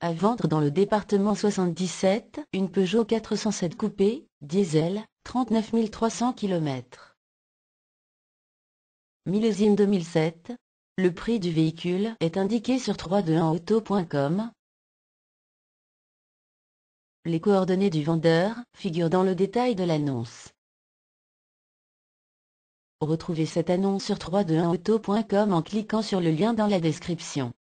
À vendre dans le département 77, une Peugeot 407 coupée, diesel, 39 300 km. Millésime 2007. Le prix du véhicule est indiqué sur 321auto.com. Les coordonnées du vendeur figurent dans le détail de l'annonce. Retrouvez cette annonce sur 321auto.com en cliquant sur le lien dans la description.